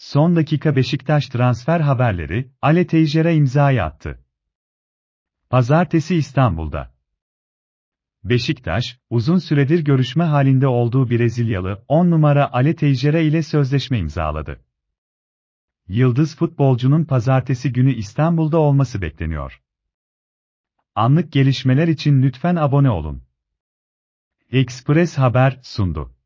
Son dakika Beşiktaş transfer haberleri, Ale Teixeira imzayı attı. Pazartesi İstanbul'da. Beşiktaş, uzun süredir görüşme halinde olduğu Brezilyalı 10 numara Ale Teixeira ile sözleşme imzaladı. Yıldız futbolcunun pazartesi günü İstanbul'da olması bekleniyor. Anlık gelişmeler için lütfen abone olun. Express Haber sundu.